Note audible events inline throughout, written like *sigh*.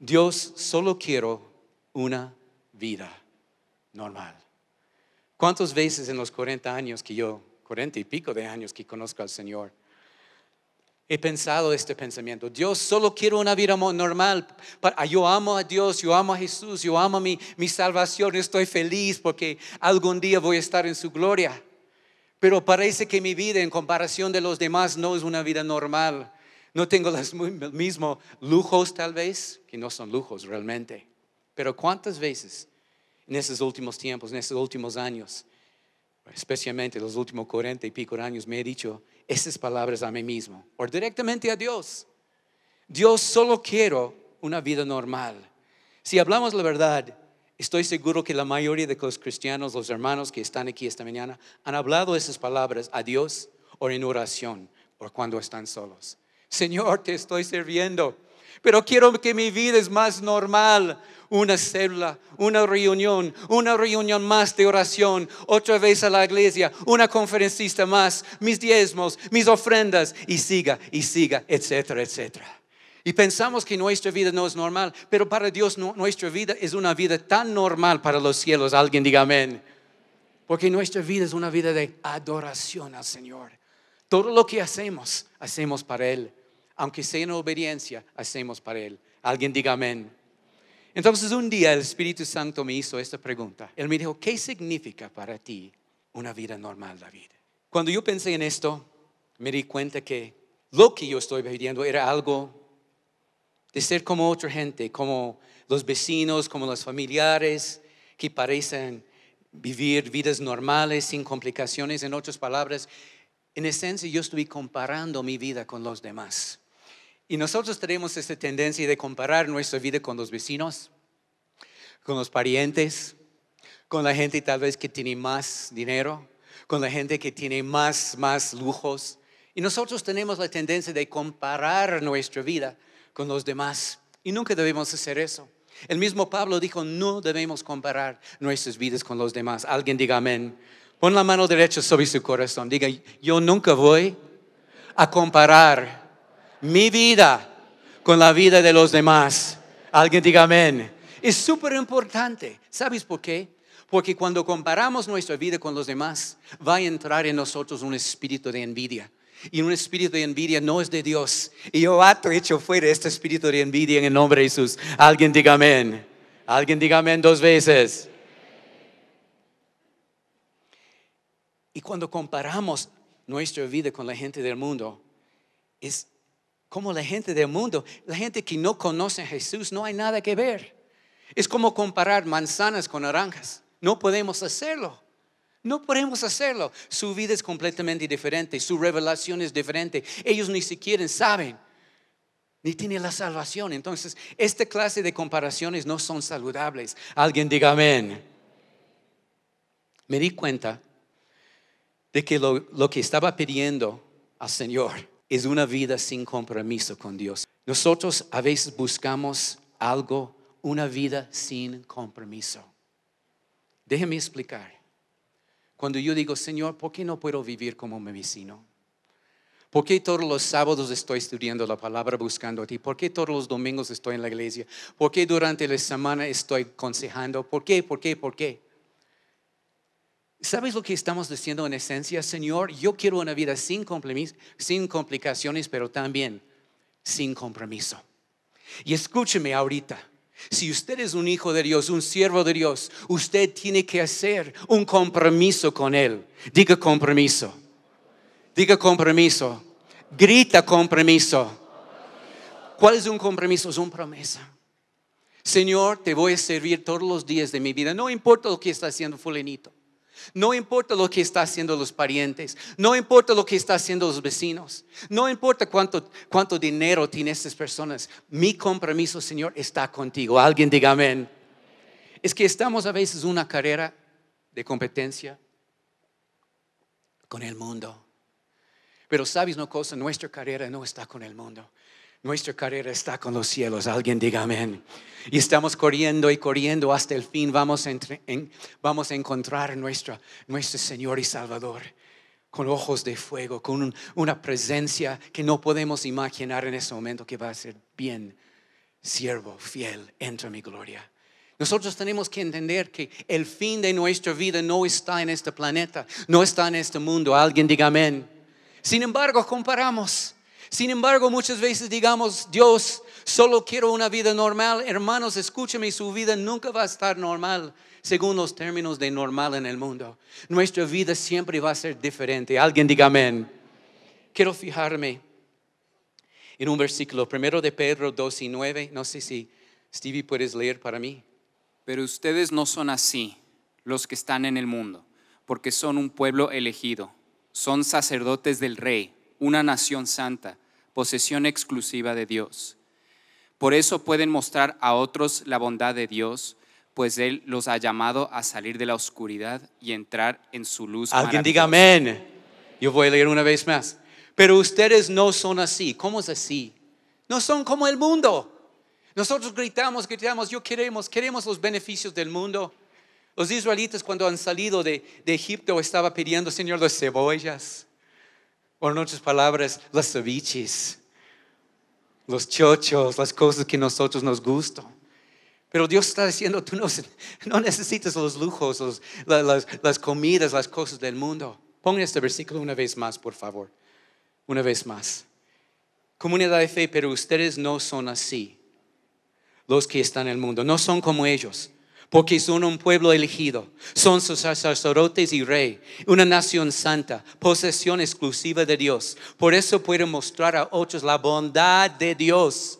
Dios, solo quiero una vida normal. ¿Cuántas veces en los 40 años que yo, 40 y pico de años que conozco al Señor, he pensado este pensamiento. Dios, solo quiero una vida normal. Ah, yo amo a Dios, yo amo a Jesús, yo amo mi, mi salvación, estoy feliz porque algún día voy a estar en su gloria. Pero parece que mi vida en comparación de los demás no es una vida normal. No tengo los mismos lujos tal vez, que no son lujos realmente. Pero ¿cuántas veces en esos últimos tiempos, en esos últimos años, especialmente los últimos cuarenta y pico años, me he dicho esas palabras a mí mismo o directamente a Dios? Dios, solo quiero una vida normal. Si hablamos la verdad, estoy seguro que la mayoría de los cristianos, los hermanos que están aquí esta mañana, han hablado esas palabras a Dios o en oración o cuando están solos. Señor, te estoy sirviendo, pero quiero que mi vida es más normal. Una célula, una reunión, una reunión más de oración, otra vez a la iglesia, una conferencista más, mis diezmos, mis ofrendas, y siga, y siga, etcétera, etcétera. Y pensamos que nuestra vida no es normal, pero para Dios nuestra vida es una vida tan normal para los cielos. Alguien diga amén. Porque nuestra vida es una vida de adoración al Señor. Todo lo que hacemos, hacemos para Él aunque sea en obediencia, hacemos para Él. Alguien diga amén. Entonces un día el Espíritu Santo me hizo esta pregunta. Él me dijo, ¿qué significa para ti una vida normal, David? Cuando yo pensé en esto, me di cuenta que lo que yo estoy viviendo era algo de ser como otra gente, como los vecinos, como los familiares que parecen vivir vidas normales, sin complicaciones. En otras palabras, en esencia yo estoy comparando mi vida con los demás. Y nosotros tenemos esta tendencia de comparar nuestra vida con los vecinos, con los parientes, con la gente tal vez que tiene más dinero, con la gente que tiene más, más lujos. Y nosotros tenemos la tendencia de comparar nuestra vida con los demás. Y nunca debemos hacer eso. El mismo Pablo dijo, no debemos comparar nuestras vidas con los demás. Alguien diga amén. Pon la mano derecha sobre su corazón. Diga, yo nunca voy a comparar mi vida con la vida de los demás. Alguien diga amén. Es súper importante. ¿Sabes por qué? Porque cuando comparamos nuestra vida con los demás, va a entrar en nosotros un espíritu de envidia. Y un espíritu de envidia no es de Dios. Y yo he hecho fuera este espíritu de envidia en el nombre de Jesús. Alguien diga amén. Alguien diga amén dos veces. Y cuando comparamos nuestra vida con la gente del mundo, es como la gente del mundo, la gente que no conoce a Jesús, no hay nada que ver. Es como comparar manzanas con naranjas. No podemos hacerlo. No podemos hacerlo. Su vida es completamente diferente, su revelación es diferente. Ellos ni siquiera saben, ni tienen la salvación. Entonces, esta clase de comparaciones no son saludables. Alguien diga amén. Me di cuenta de que lo, lo que estaba pidiendo al Señor es una vida sin compromiso con Dios. Nosotros a veces buscamos algo, una vida sin compromiso. Déjeme explicar. Cuando yo digo, Señor, ¿por qué no puedo vivir como un vecino? ¿Por qué todos los sábados estoy estudiando la palabra buscando a ti? ¿Por qué todos los domingos estoy en la iglesia? ¿Por qué durante la semana estoy aconsejando? ¿Por qué? ¿Por qué? ¿Por qué? ¿Sabes lo que estamos diciendo en esencia? Señor, yo quiero una vida sin, sin complicaciones, pero también sin compromiso. Y escúcheme ahorita. Si usted es un hijo de Dios, un siervo de Dios, usted tiene que hacer un compromiso con Él. Diga compromiso. Diga compromiso. Grita compromiso. ¿Cuál es un compromiso? Es una promesa. Señor, te voy a servir todos los días de mi vida. No importa lo que está haciendo fulenito no importa lo que está haciendo los parientes, no importa lo que está haciendo los vecinos, no importa cuánto, cuánto dinero tienen estas personas, mi compromiso, Señor, está contigo. Alguien diga amén. Es que estamos a veces en una carrera de competencia con el mundo. Pero sabes una cosa, nuestra carrera no está con el mundo. Nuestra carrera está con los cielos. Alguien diga amén. Y estamos corriendo y corriendo hasta el fin. Vamos a, a encontrar nuestro Señor y Salvador con ojos de fuego, con una presencia que no podemos imaginar en este momento que va a ser bien, siervo, fiel, entra mi gloria. Nosotros tenemos que entender que el fin de nuestra vida no está en este planeta, no está en este mundo. Alguien diga amén. Sin embargo, comparamos. Sin embargo, muchas veces digamos, Dios, solo quiero una vida normal. Hermanos, escúcheme, su vida nunca va a estar normal según los términos de normal en el mundo. Nuestra vida siempre va a ser diferente. Alguien diga amén. Quiero fijarme en un versículo, primero de Pedro 2 y 9. No sé si Stevie puedes leer para mí. Pero ustedes no son así, los que están en el mundo, porque son un pueblo elegido, son sacerdotes del rey una nación santa, posesión exclusiva de Dios. Por eso pueden mostrar a otros la bondad de Dios, pues Él los ha llamado a salir de la oscuridad y entrar en su luz. Alguien diga amén. Yo voy a leer una vez más. Pero ustedes no son así. ¿Cómo es así? No son como el mundo. Nosotros gritamos, gritamos, yo queremos, queremos los beneficios del mundo. Los israelitas cuando han salido de, de Egipto estaba pidiendo, Señor, las cebollas, o en otras palabras, los ceviches, los chochos, las cosas que nosotros nos gustan. Pero Dios está diciendo, tú no, necesitas los lujos, las, las comidas, las cosas del mundo. Pongan este versículo una vez más, por favor. Una vez más. Comunidad de fe, pero ustedes no son así. Los que están en el mundo, no son como ellos porque son un pueblo elegido, son sus sacerdotes y rey, una nación santa, posesión exclusiva de Dios. Por eso pueden mostrar a otros la bondad de Dios,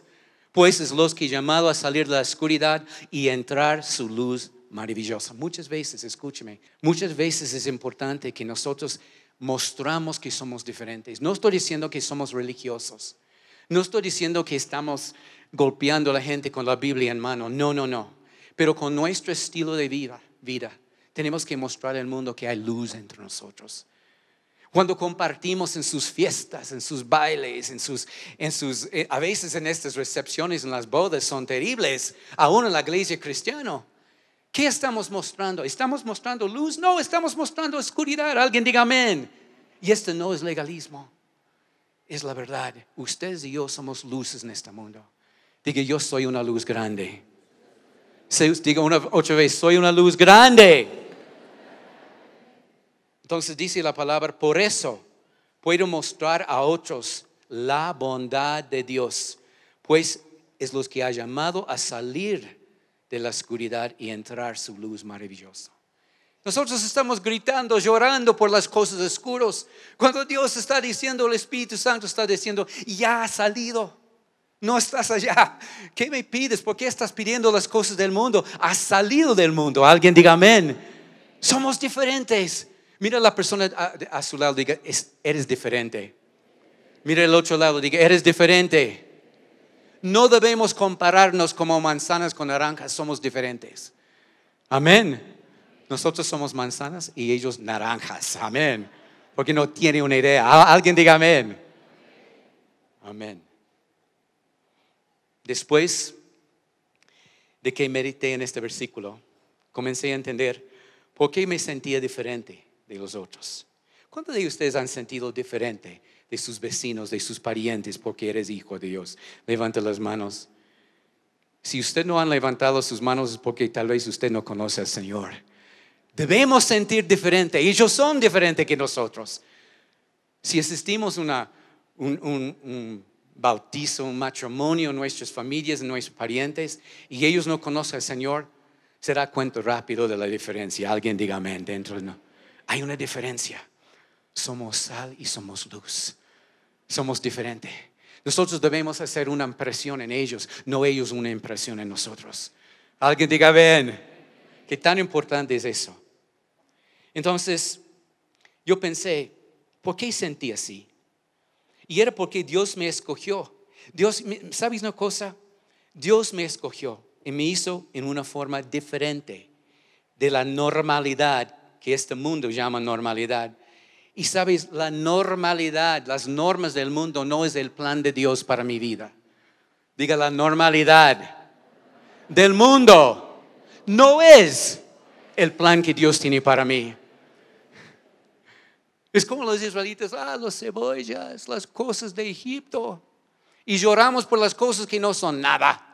pues es los que llamado a salir de la oscuridad y entrar su luz maravillosa. Muchas veces, escúcheme, muchas veces es importante que nosotros mostramos que somos diferentes. No estoy diciendo que somos religiosos, no estoy diciendo que estamos golpeando a la gente con la Biblia en mano, no, no, no. Pero con nuestro estilo de vida, vida tenemos que mostrar al mundo que hay luz entre nosotros. Cuando compartimos en sus fiestas, en sus bailes, en sus, en sus, eh, a veces en estas recepciones, en las bodas, son terribles, aún en la iglesia cristiana. ¿Qué estamos mostrando? ¿Estamos mostrando luz? No, estamos mostrando oscuridad. Alguien diga amén. Y este no es legalismo, es la verdad. Ustedes y yo somos luces en este mundo. Diga, yo soy una luz grande. Se diga una, otra vez, soy una luz grande. Entonces dice la palabra, por eso puedo mostrar a otros la bondad de Dios, pues es los que ha llamado a salir de la oscuridad y entrar su luz maravillosa. Nosotros estamos gritando, llorando por las cosas oscuras, cuando Dios está diciendo, el Espíritu Santo está diciendo, ya ha salido. No estás allá. ¿Qué me pides? ¿Por qué estás pidiendo las cosas del mundo? Has salido del mundo. Alguien diga amén. Somos diferentes. Mira la persona a, su lado, diga, eres diferente. Mira el otro lado, diga, eres diferente. No debemos compararnos como manzanas con naranjas, somos diferentes. Amén. Nosotros somos manzanas y ellos naranjas. Amén. Porque no tiene una idea. Alguien diga amén. Amén. Después de que medité en este versículo, comencé a entender por qué me sentía diferente de los otros. ¿Cuántos de ustedes han sentido diferente de sus vecinos, de sus parientes, porque eres hijo de Dios? Levanta las manos. Si usted no ha levantado sus manos es porque tal vez usted no conoce al Señor. Debemos sentir diferente. Ellos son diferentes que nosotros. Si existimos una, un, un, un bautizo, un matrimonio, nuestras familias, nuestros parientes, y ellos no conocen al Señor, se da cuenta rápido de la diferencia. Alguien diga amén dentro. No. Hay una diferencia. Somos sal y somos luz. Somos diferentes. Nosotros debemos hacer una impresión en ellos, no ellos una impresión en nosotros. Alguien diga amén. ¿Qué tan importante es eso? Entonces, yo pensé, ¿por qué sentí así? Y era porque Dios me escogió. Dios, ¿sabes una cosa? Dios me escogió y me hizo en una forma diferente de la normalidad que este mundo llama normalidad. Y sabes, la normalidad, las normas del mundo no es el plan de Dios para mi vida. Diga la normalidad del mundo no es el plan que Dios tiene para mí. Es como los israelitas, ah, las cebollas, las cosas de Egipto. Y lloramos por las cosas que no son nada.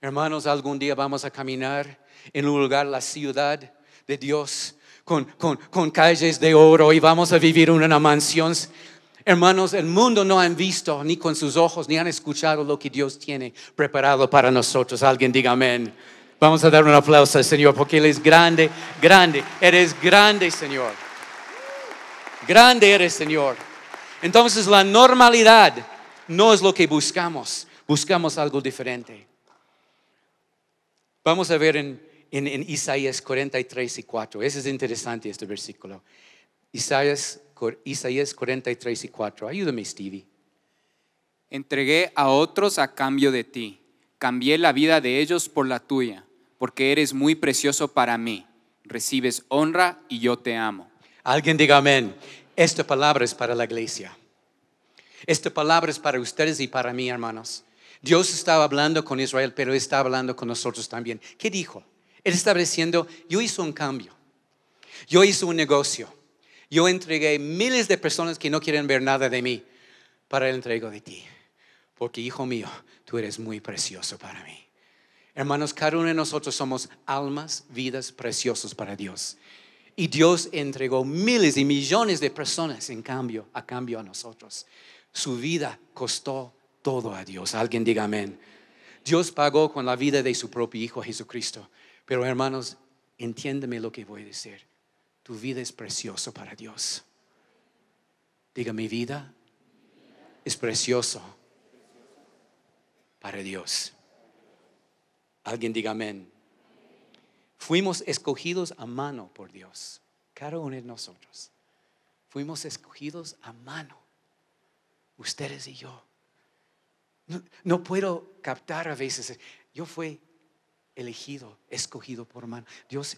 Hermanos, algún día vamos a caminar en un lugar, la ciudad de Dios, con, con, calles de oro y vamos a vivir en una mansión. Hermanos, el mundo no han visto ni con sus ojos, ni han escuchado lo que Dios tiene preparado para nosotros. Alguien diga amén. Vamos a dar un aplauso al Señor porque Él es grande, grande. Eres grande, Señor. Grande eres, Señor. Entonces la normalidad no es lo que buscamos. Buscamos algo diferente. Vamos a ver en, Isaías 43 y 4. Ese es interesante este versículo. Isaías, Isaías 43 y 4. Ayúdame, Stevie. Entregué a otros a cambio de ti. Cambié la vida de ellos por la tuya, porque eres muy precioso para mí. Recibes honra y yo te amo. Alguien diga amén. Esta palabra es para la iglesia. Esta palabra es para ustedes y para mí, hermanos. Dios estaba hablando con Israel, pero está hablando con nosotros también. ¿Qué dijo? Él estaba diciendo, yo hice un cambio. Yo hice un negocio. Yo entregué miles de personas que no quieren ver nada de mí para el entrego de ti. Porque, hijo mío, tú eres muy precioso para mí. Hermanos, cada uno de nosotros somos almas, vidas preciosas para Dios. Y Dios entregó miles y millones de personas en cambio, a cambio a nosotros. Su vida costó todo a Dios. Alguien diga amén. Dios pagó con la vida de su propio Hijo Jesucristo. Pero hermanos, entiéndeme lo que voy a decir. Tu vida es preciosa para Dios. Diga, mi vida es precioso para Dios. Alguien diga amén. Fuimos escogidos a mano por Dios, cada uno de nosotros. Fuimos escogidos a mano, ustedes y yo. No, no, puedo captar a veces, yo fui elegido, escogido por mano. Dios,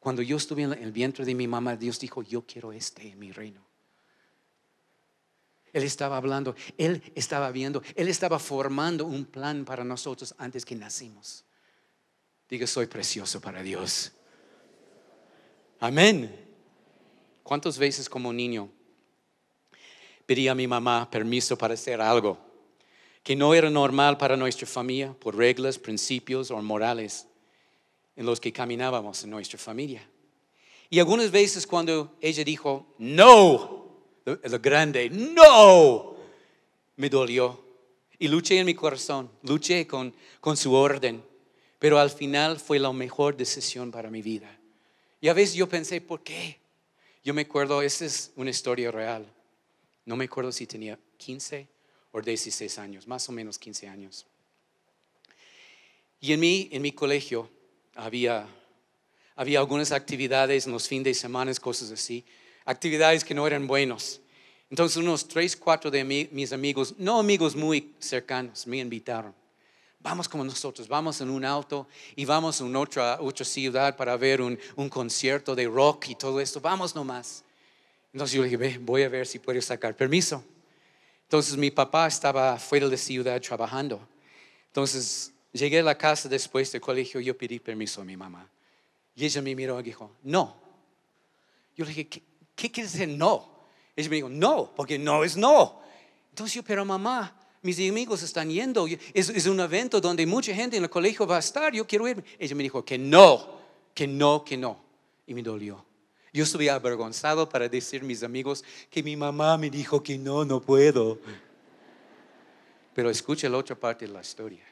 cuando yo estuve en el vientre de mi mamá, Dios dijo, yo quiero este en mi reino. Él estaba hablando, Él estaba viendo, Él estaba formando un plan para nosotros antes que nacimos. Diga, soy precioso para Dios. Amén. ¿Cuántas veces como niño pedí a mi mamá permiso para hacer algo que no era normal para nuestra familia por reglas, principios o morales en los que caminábamos en nuestra familia? Y algunas veces cuando ella dijo, no, lo grande, no, me dolió. Y luché en mi corazón, luché con, con su orden pero al final fue la mejor decisión para mi vida. Y a veces yo pensé, ¿por qué? Yo me acuerdo, esa es una historia real. No me acuerdo si tenía 15 o 16 años, más o menos 15 años. Y en mi, en mi colegio había, había algunas actividades en los fines de semana, cosas así, actividades que no eran buenas. Entonces unos 3, 4 de mis amigos, no amigos muy cercanos, me invitaron. Vamos como nosotros, vamos en un auto y vamos a otra, ciudad para ver un, concierto de rock y todo esto. Vamos nomás. Entonces yo le dije, voy a ver si puedo sacar permiso. Entonces mi papá estaba fuera de ciudad trabajando. Entonces llegué a la casa después del colegio, y yo pedí permiso a mi mamá. Y ella me miró y dijo, no. Yo le dije, ¿qué, quiere decir no? Ella me dijo, no, porque no es no. Entonces yo, pero mamá, mis amigos están yendo, es, un evento donde mucha gente en el colegio va a estar, yo quiero ir. Ella me dijo que no, que no, que no. Y me dolió. Yo estuve avergonzado para decir a mis amigos que mi mamá me dijo que no, no puedo. Pero escuche la otra parte de la historia.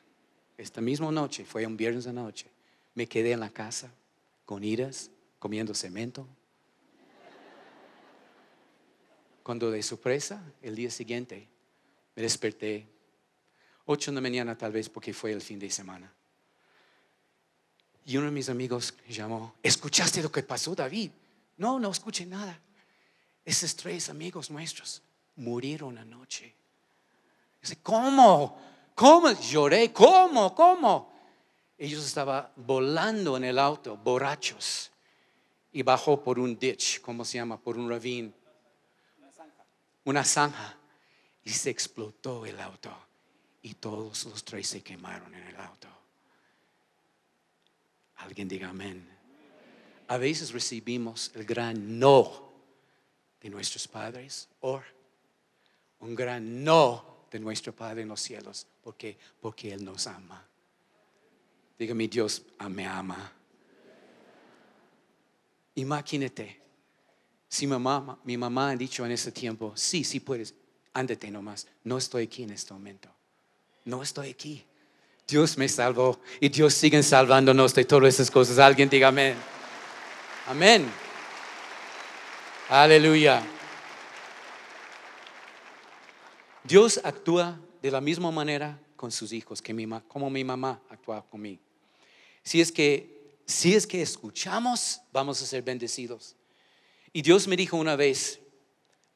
Esta misma noche, fue un viernes de noche, me quedé en la casa con iras, comiendo cemento. Cuando de sorpresa, el día siguiente, me desperté. Ocho de la mañana tal vez porque fue el fin de semana. Y uno de mis amigos llamó, ¿escuchaste lo que pasó, David? No, no escuché nada. Esos tres amigos nuestros murieron anoche. Dice, ¿cómo? ¿Cómo? Lloré, ¿cómo? ¿Cómo? Ellos estaban volando en el auto, borrachos, y bajó por un ditch, ¿cómo se llama? Por un ravín Una zanja. Una zanja. Y se explotó el auto. Y todos los tres se quemaron en el auto. Alguien diga amén. A veces recibimos el gran no de nuestros padres o un gran no de nuestro Padre en los cielos. Porque. Porque Él nos ama. Dígame, Dios ah, me ama. Imagínate, si mamá, mi mamá ha dicho en ese tiempo, sí, sí puedes, Ándete nomás, no estoy aquí en este momento, no estoy aquí. Dios me salvó y Dios sigue salvándonos de todas esas cosas. Alguien diga amén. Amén. Aleluya. Dios actúa de la misma manera con sus hijos que mi, como mi mamá actuaba conmigo. Si es que si es que escuchamos, vamos a ser bendecidos. Y Dios me dijo una vez,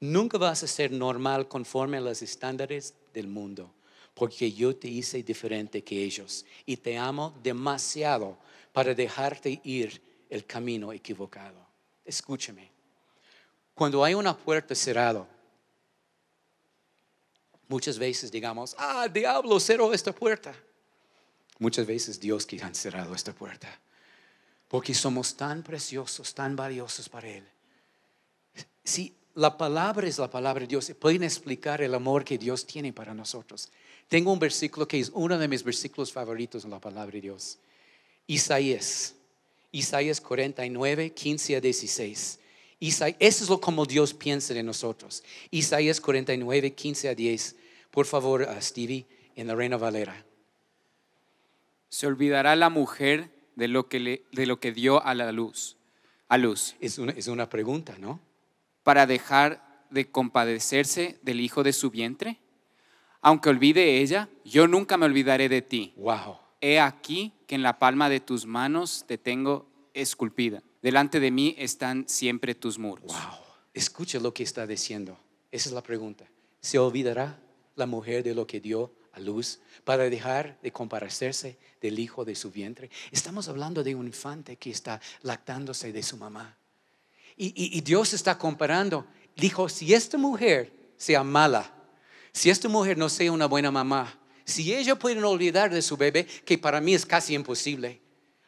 Nunca vas a ser normal conforme a los estándares del mundo, porque yo te hice diferente que ellos y te amo demasiado para dejarte ir el camino equivocado. Escúchame, cuando hay una puerta cerrada, muchas veces digamos, ah, diablo, cerró esta puerta. Muchas veces Dios que han cerrado esta puerta, porque somos tan preciosos, tan valiosos para Él. Si la palabra es la palabra de Dios. Pueden explicar el amor que Dios tiene para nosotros. Tengo un versículo que es uno de mis versículos favoritos en la palabra de Dios. Isaías. Isaías 49, 15 a 16. Isaías, eso es lo como Dios piensa de nosotros. Isaías 49, 15 a 10. Por favor, ah, Stevie, en la Reina Valera. Se olvidará la mujer de lo que, le, de lo que dio a la luz. A luz. es una pregunta, ¿no? para dejar de compadecerse del hijo de su vientre? Aunque olvide ella, yo nunca me olvidaré de ti. Wow. He aquí que en la palma de tus manos te tengo esculpida. Delante de mí están siempre tus muros. Wow. Escuche lo que está diciendo. Esa es la pregunta. ¿Se olvidará la mujer de lo que dio a luz para dejar de compadecerse del hijo de su vientre? Estamos hablando de un infante que está lactándose de su mamá. Y, Dios está comparando. Dijo, si esta mujer sea mala, si esta mujer no sea una buena mamá, si ella puede olvidar de su bebé, que para mí es casi imposible,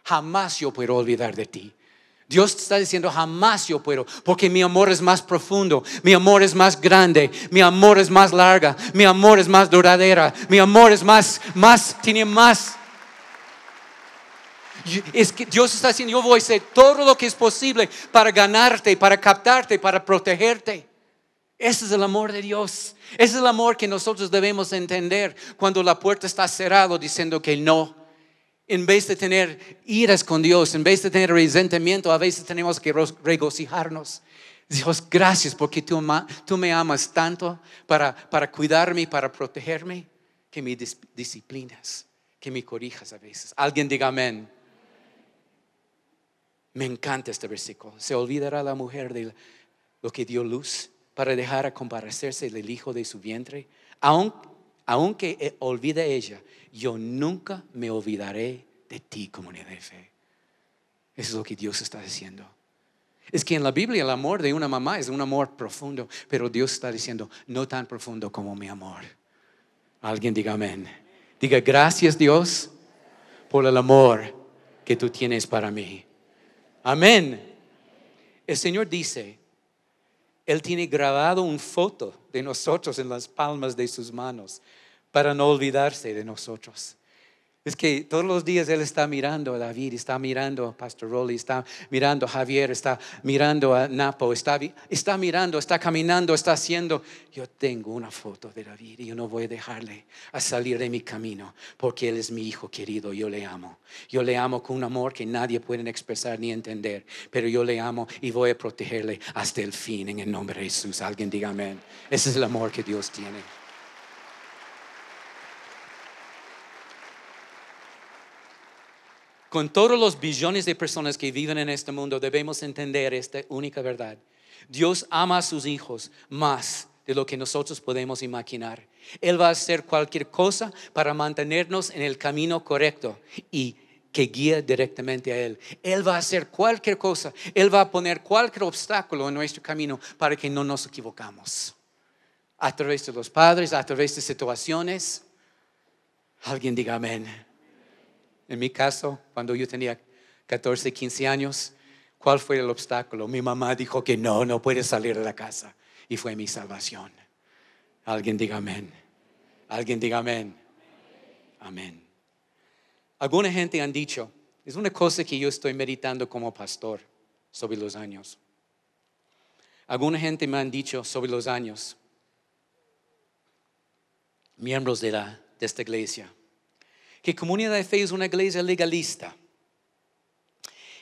jamás yo puedo olvidar de ti. Dios está diciendo, jamás yo puedo, porque mi amor es más profundo, mi amor es más grande, mi amor es más larga, mi amor es más duradera, mi amor es más, más, tiene más es que Dios está diciendo, yo voy a hacer todo lo que es posible para ganarte, para captarte, para protegerte. Ese es el amor de Dios. Ese es el amor que nosotros debemos entender cuando la puerta está cerrada diciendo que no. En vez de tener iras con Dios, en vez de tener resentimiento, a veces tenemos que regocijarnos. Dios, gracias porque tú, me amas tanto para, para cuidarme, para protegerme, que me disciplinas, que me corrijas a veces. Alguien diga amén. Me encanta este versículo. Se olvidará la mujer de lo que dio luz para dejar a comparecerse del hijo de su vientre. Aun, aunque e, olvide ella, yo nunca me olvidaré de ti, comunidad de fe. Eso es lo que Dios está diciendo. Es que en la Biblia el amor de una mamá es un amor profundo, pero Dios está diciendo, no tan profundo como mi amor. Alguien diga amén. Diga gracias Dios por el amor que tú tienes para mí. Amén. El Señor dice, Él tiene grabado una foto de nosotros en las palmas de sus manos para no olvidarse de nosotros. Es que todos los días Él está mirando a David, está mirando a Pastor Rolly, está mirando a Javier, está mirando a Napo, está, mirando, está caminando, está haciendo. Yo tengo una foto de David y yo no voy a dejarle a salir de mi camino porque Él es mi hijo querido, yo le amo. Yo le amo con un amor que nadie puede expresar ni entender, pero yo le amo y voy a protegerle hasta el fin en el nombre de Jesús. Alguien diga amén. Ese es el amor que Dios tiene. Con todos los billones de personas que viven en este mundo debemos entender esta única verdad. Dios ama a sus hijos más de lo que nosotros podemos imaginar. Él va a hacer cualquier cosa para mantenernos en el camino correcto y que guíe directamente a Él. Él va a hacer cualquier cosa. Él va a poner cualquier obstáculo en nuestro camino para que no nos equivocamos. A través de los padres, a través de situaciones. Alguien diga amén. En mi caso, cuando yo tenía 14, 15 años, ¿cuál fue el obstáculo? Mi mamá dijo que no, no puede salir de la casa. Y fue mi salvación. Alguien diga amén. Alguien diga amén. Amén. Alguna gente han dicho, es una cosa que yo estoy meditando como pastor sobre los años. Alguna gente me han dicho sobre los años, miembros de esta iglesia, que Comunidad de Fe es una iglesia legalista.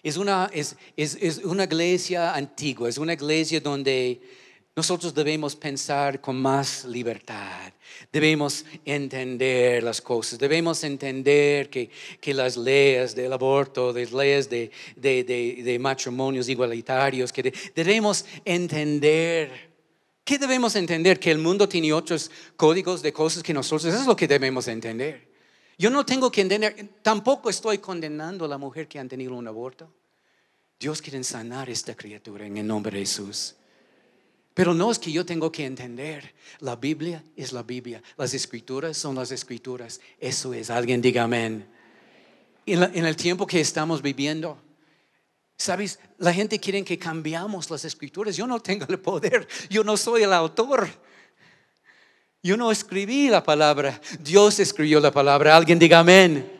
Es una, iglesia antigua, es una iglesia donde nosotros debemos pensar con más libertad, debemos entender las cosas, debemos entender que, las leyes del aborto, las leyes de, matrimonios igualitarios, que debemos entender. ¿Qué debemos entender? Que el mundo tiene otros códigos de cosas que nosotros, eso es lo que debemos entender. Yo no tengo que entender, tampoco estoy condenando a la mujer que ha tenido un aborto. Dios quiere sanar esta criatura en el nombre de Jesús. Pero no es que yo tengo que entender. La Biblia es la Biblia. Las escrituras son las escrituras. Eso es. Alguien diga amén. En, en el tiempo que estamos viviendo, ¿sabes? La gente quiere que cambiamos las escrituras. Yo no tengo el poder. Yo no soy el autor. Yo no escribí la palabra, Dios escribió la palabra. Alguien diga amén.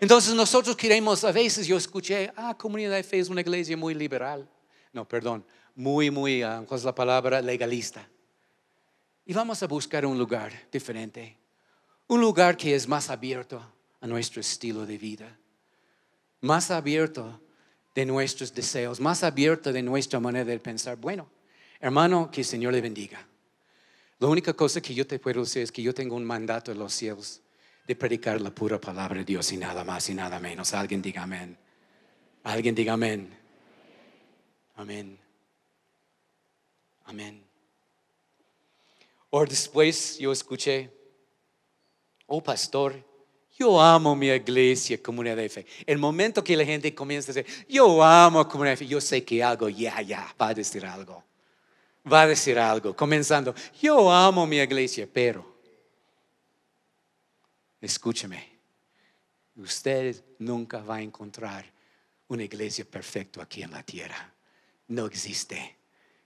Entonces nosotros queremos, a veces yo escuché, ah, Comunidad de Fe es una iglesia muy liberal. No, perdón, muy, muy, ah, ¿cuál es la palabra? Legalista. Y vamos a buscar un lugar diferente, un lugar que es más abierto a nuestro estilo de vida, más abierto de nuestros deseos, más abierto de nuestra manera de pensar. Bueno, hermano, que el Señor le bendiga. La única cosa que yo te puedo decir es que yo tengo un mandato de los cielos de predicar la pura palabra de Dios y nada más y nada menos. Alguien diga amén. Alguien diga amén. Amén. Amén. O después yo escuché, oh pastor, yo amo mi iglesia, comunidad de fe. El momento que la gente comienza a decir, yo amo comunidad de fe, yo sé que algo ya, ya va a decir algo va a decir algo, comenzando, yo amo mi iglesia, pero, escúcheme, usted nunca va a encontrar una iglesia perfecta aquí en la tierra. No existe,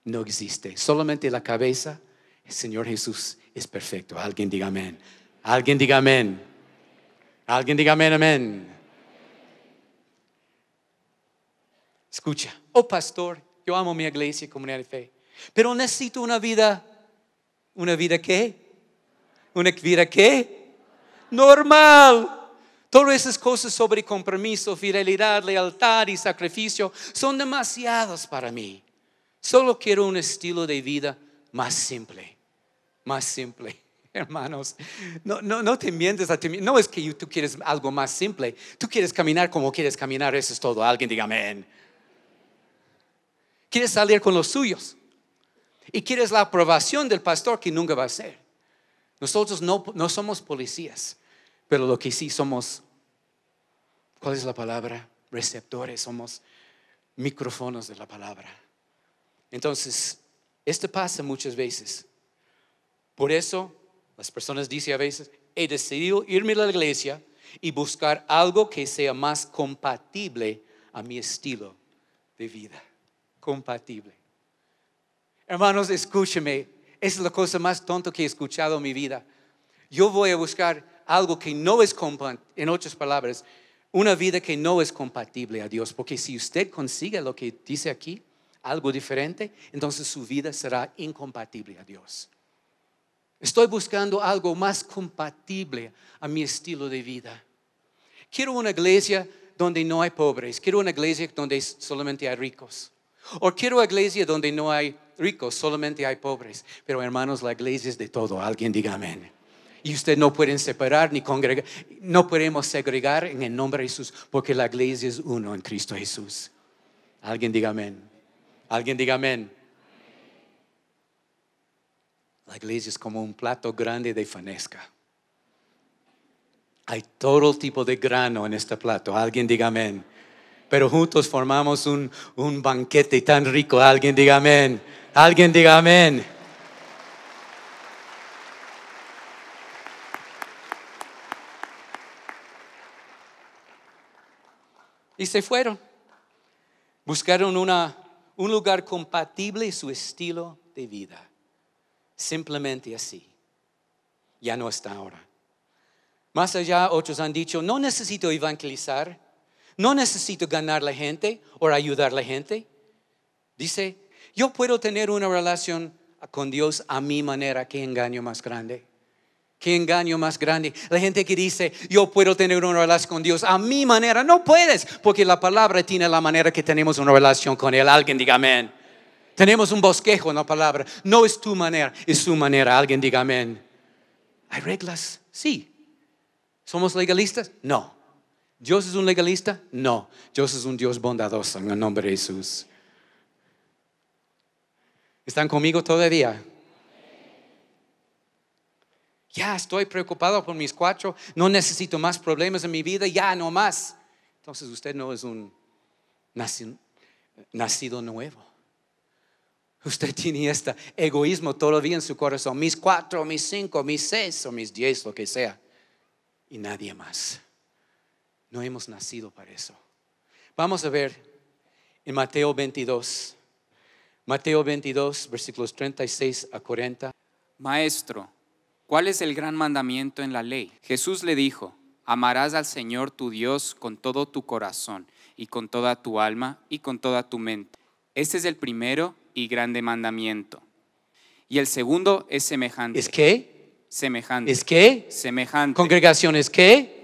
no existe. Solamente la cabeza, el Señor Jesús es perfecto. Alguien diga amén. Alguien diga amén. Alguien diga amén, amén. Escucha, oh pastor, yo amo mi iglesia, comunidad de fe. Pero necesito una vida, ¿una vida qué? ¿Una vida qué? Normal. Todas esas cosas sobre compromiso, fidelidad, lealtad y sacrificio son demasiadas para mí. Solo quiero un estilo de vida más simple, más simple. *laughs* Hermanos, no, te mientes a ti No es que tú quieres algo más simple. Tú quieres caminar como quieres caminar. Eso es todo. Alguien diga amén. Quieres salir con los suyos y quieres la aprobación del pastor que nunca va a ser. Nosotros no, no somos policías, pero lo que sí somos, ¿cuál es la palabra? Receptores, somos micrófonos de la palabra. Entonces, esto pasa muchas veces. Por eso, las personas dicen a veces, he decidido irme a la iglesia y buscar algo que sea más compatible a mi estilo de vida. Compatible. Hermanos, escúcheme. Esa es la cosa más tonta que he escuchado en mi vida. Yo voy a buscar algo que no es compatible, en otras palabras, una vida que no es compatible a Dios. Porque si usted consigue lo que dice aquí, algo diferente, entonces su vida será incompatible a Dios. Estoy buscando algo más compatible a mi estilo de vida. Quiero una iglesia donde no hay pobres. Quiero una iglesia donde solamente hay ricos. O quiero iglesia donde no hay ricos, solamente hay pobres. Pero hermanos, la iglesia es de todo. Alguien diga amén. Y ustedes no pueden separar ni congregar, no podemos segregar en el nombre de Jesús, porque la iglesia es uno en Cristo Jesús. Alguien diga amén. Alguien diga amén. La iglesia es como un plato grande de fanesca. Hay todo tipo de grano en este plato. Alguien diga amén pero juntos formamos un, banquete tan rico. Alguien diga amén. Alguien diga amén. Y se fueron. Buscaron un lugar compatible su estilo de vida. Simplemente así. Ya no está ahora. Más allá, otros han dicho, no necesito evangelizar, no necesito ganar la gente o ayudar la gente. Dice, yo puedo tener una relación con Dios a mi manera. Qué engaño más grande. Qué engaño más grande. La gente que dice, yo puedo tener una relación con Dios a mi manera. No puedes, porque la palabra tiene la manera que tenemos una relación con Él. Alguien diga amén. Tenemos un bosquejo en la palabra. No es tu manera, es su manera. Alguien diga amén. ¿Hay reglas? Sí. ¿Somos legalistas? No. ¿Dios es un legalista? No, Dios es un Dios bondadoso en el nombre de Jesús. ¿Están conmigo todavía? Ya estoy preocupado por mis cuatro, no necesito más problemas en mi vida, ya no más. Entonces usted no es un nacido, nuevo. Usted tiene este egoísmo todavía en su corazón, mis cuatro, mis cinco, mis seis o mis diez, lo que sea, y nadie más. No hemos nacido para eso. Vamos a ver en Mateo 22, Mateo 22, versículos 36 a 40. Maestro, ¿cuál es el gran mandamiento en la ley? Jesús le dijo, amarás al Señor tu Dios con todo tu corazón y con toda tu alma y con toda tu mente. Este es el primero y grande mandamiento. Y el segundo es semejante. ¿Es qué? Semejante. ¿Es qué? Semejante. Congregación, ¿es qué?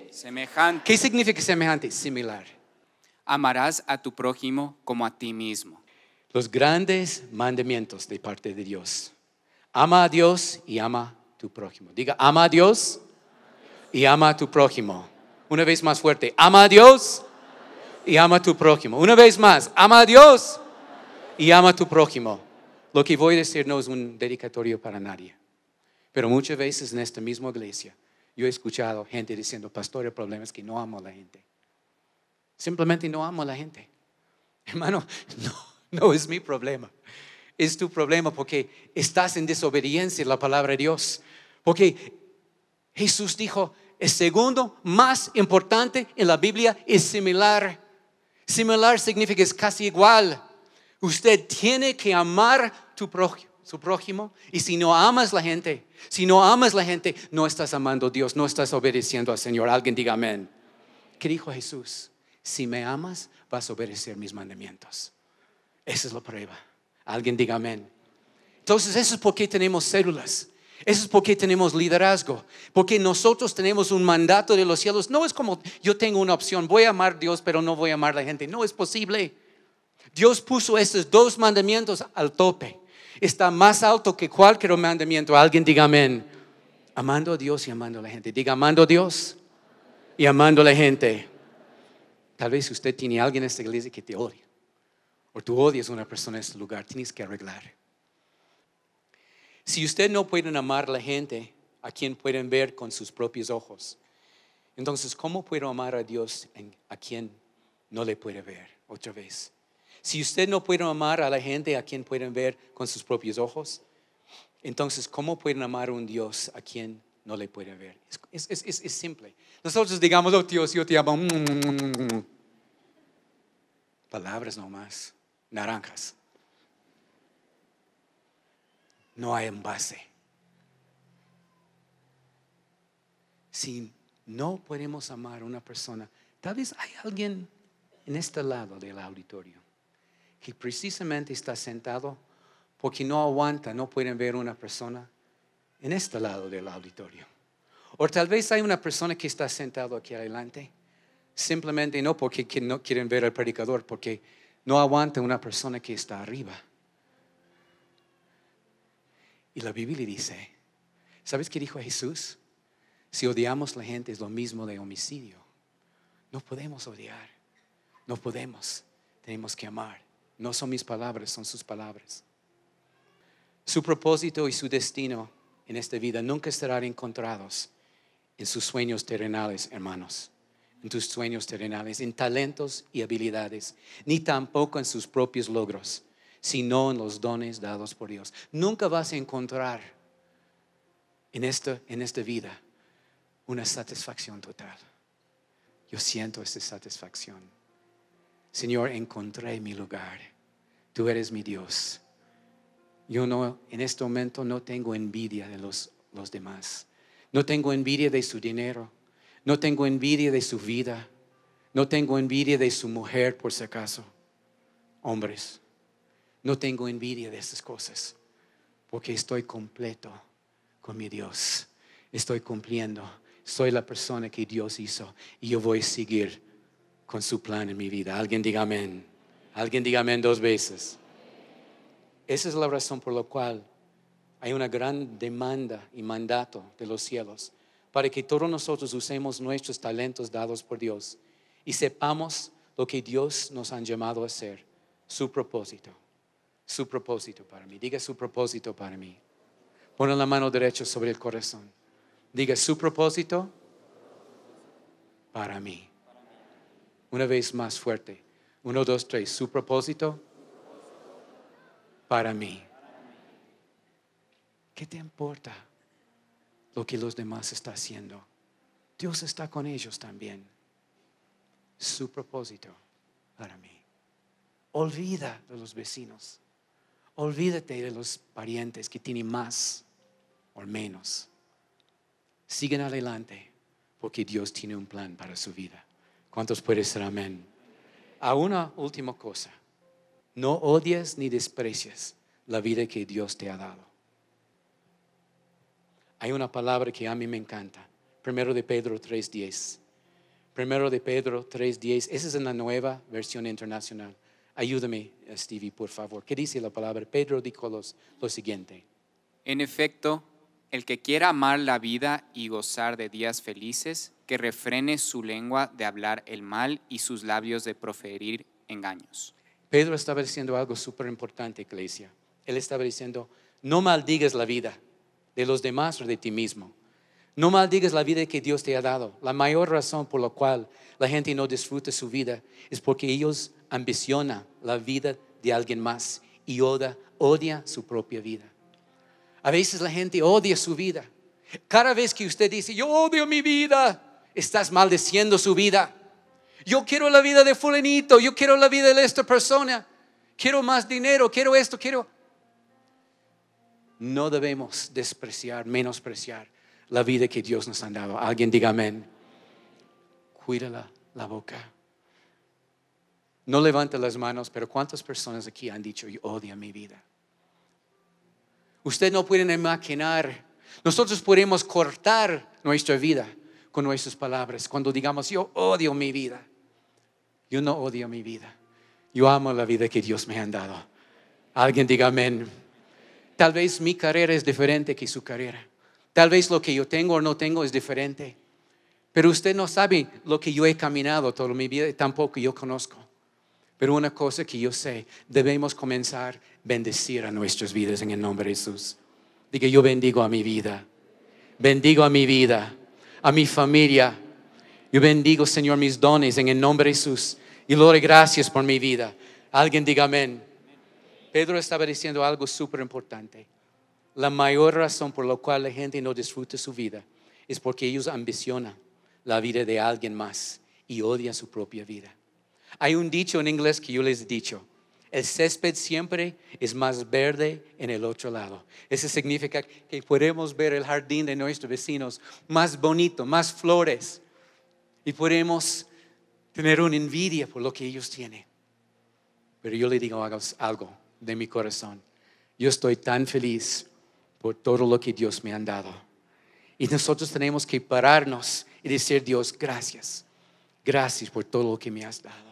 ¿Qué significa semejante? Similar. Amarás a tu prójimo como a ti mismo. Los grandes mandamientos de parte de Dios. Ama a Dios y ama a tu prójimo. Diga, ama a Dios y ama a tu prójimo. Una vez más fuerte, ama a Dios y ama a tu prójimo. Una vez más, ama a Dios y ama a tu prójimo. Lo que voy a decir no es un dedicatorio para nadie, pero muchas veces en esta misma iglesia yo he escuchado gente diciendo, pastor, el problema es que no amo a la gente. Simplemente no amo a la gente. *laughs* Hermano, *laughs* no, no es mi problema. Es tu problema porque estás en desobediencia a la palabra de Dios. Porque Jesús dijo, el segundo más importante en la Biblia es similar. Similar significa es casi igual. Usted tiene que amar tu prójimo su prójimo. Y si no amas la gente, si no amas la gente, no estás amando a Dios, no estás obedeciendo al Señor. Alguien diga amén. ¿Qué dijo Jesús? Si me amas, vas a obedecer mis mandamientos. Esa es la prueba. Alguien diga amén. Entonces, eso es por qué tenemos células. Eso es por qué tenemos liderazgo, porque nosotros tenemos un mandato de los cielos. No es como yo tengo una opción, voy a amar a Dios, pero no voy a amar a la gente. No es posible. Dios puso esos dos mandamientos al tope está más alto que cualquier mandamiento. Alguien diga amén. Amando a Dios y amando a la gente. Diga amando a Dios y amando a la gente. Tal vez usted tiene alguien en esta iglesia que te odia. O tú odias a una persona en este lugar. Tienes que arreglar. Si usted no pueden amar a la gente, a quien pueden ver con sus propios ojos. Entonces, ¿cómo puedo amar a Dios a quien no le puede ver? Otra vez. Si usted no puede amar a la gente a quien pueden ver con sus propios ojos, entonces, ¿cómo pueden amar a un Dios a quien no le pueden ver? Es, simple. Nosotros digamos, oh Dios, yo te amo. Palabras nomás, naranjas. No hay envase. Si no podemos amar a una persona, tal vez hay alguien en este lado del auditorio que precisamente está sentado porque no aguanta, no pueden ver una persona en este lado del auditorio. O tal vez hay una persona que está sentado aquí adelante, simplemente no porque no quieren ver al predicador, porque no aguanta una persona que está arriba. Y la Biblia dice, ¿sabes qué dijo Jesús? Si odiamos a la gente es lo mismo de homicidio. No podemos odiar, no podemos, tenemos que amar. No son mis palabras, son sus palabras. Su propósito y su destino en esta vida nunca estarán encontrados en sus sueños terrenales, hermanos, en tus sueños terrenales, en talentos y habilidades, ni tampoco en sus propios logros, sino en los dones dados por Dios. Nunca vas a encontrar en esta, en esta vida una satisfacción total. Yo siento esta satisfacción Señor, encontré mi lugar. Tú eres mi Dios. Yo no, en este momento no tengo envidia de los, demás. No tengo envidia de su dinero. No tengo envidia de su vida. No tengo envidia de su mujer, por si acaso. Hombres, no tengo envidia de esas cosas. Porque estoy completo con mi Dios. Estoy cumpliendo. Soy la persona que Dios hizo. Y yo voy a seguir con su plan en mi vida. Alguien diga amén. Alguien diga amén dos veces. Esa es la razón por la cual hay una gran demanda y mandato de los cielos para que todos nosotros usemos nuestros talentos dados por Dios y sepamos lo que Dios nos ha llamado a hacer, su propósito, su propósito para mí. Diga su propósito para mí. Pone la mano derecha sobre el corazón. Diga su propósito para mí. Una vez más fuerte. Uno, dos, tres. Su propósito para mí. ¿Qué te importa lo que los demás están haciendo? Dios está con ellos también. Su propósito para mí. Olvida de los vecinos. Olvídate de los parientes que tienen más o menos. Siguen adelante porque Dios tiene un plan para su vida. ¿Cuántos puedes ser? amén? A una última cosa. No odies ni desprecies la vida que Dios te ha dado. Hay una palabra que a mí me encanta. Primero de Pedro 3.10. Primero de Pedro 3.10. Esa es en la nueva versión internacional. Ayúdame, Stevie, por favor. ¿Qué dice la palabra? Pedro dijo lo siguiente. En efecto, el que quiera amar la vida y gozar de días felices, que refrene su lengua de hablar el mal y sus labios de proferir engaños. Pedro estaba diciendo algo súper importante, iglesia. Él estaba diciendo, no maldigas la vida de los demás o de ti mismo. No maldigas la vida que Dios te ha dado. La mayor razón por la cual la gente no disfruta su vida es porque ellos ambicionan la vida de alguien más y odia, odia su propia vida. A veces la gente odia su vida. Cada vez que usted dice, yo odio mi vida, estás maldeciendo su vida. Yo quiero la vida de fulanito, yo quiero la vida de esta persona, quiero más dinero, quiero esto, quiero... No debemos despreciar, menospreciar la vida que Dios nos ha dado. Alguien diga amén. Cuídala la boca. No levante las manos, pero ¿cuántas personas aquí han dicho, yo odio mi vida? Usted no pueden imaginar. Nosotros podemos cortar nuestra vida con nuestras palabras. Cuando digamos, yo odio mi vida, yo no odio mi vida. Yo amo la vida que Dios me ha dado. Alguien diga amén. Tal vez mi carrera es diferente que su carrera. Tal vez lo que yo tengo o no tengo es diferente. Pero usted no sabe lo que yo he caminado toda mi vida tampoco yo conozco. Pero una cosa que yo sé, debemos comenzar a bendecir a nuestras vidas en el nombre de Jesús. Diga, yo bendigo a mi vida. Bendigo a mi vida a mi familia. Yo bendigo, Señor, mis dones en el nombre de Jesús y le doy gracias por mi vida. Alguien diga amén. Pedro estaba diciendo algo súper importante. La mayor razón por la cual la gente no disfruta su vida es porque ellos ambicionan la vida de alguien más y odian su propia vida. Hay un dicho en inglés que yo les he dicho. El césped siempre es más verde en el otro lado. Eso significa que podemos ver el jardín de nuestros vecinos más bonito, más flores. Y podemos tener una envidia por lo que ellos tienen. Pero yo le digo algo de mi corazón. Yo estoy tan feliz por todo lo que Dios me ha dado. Y nosotros tenemos que pararnos y decir, Dios, gracias. Gracias por todo lo que me has dado.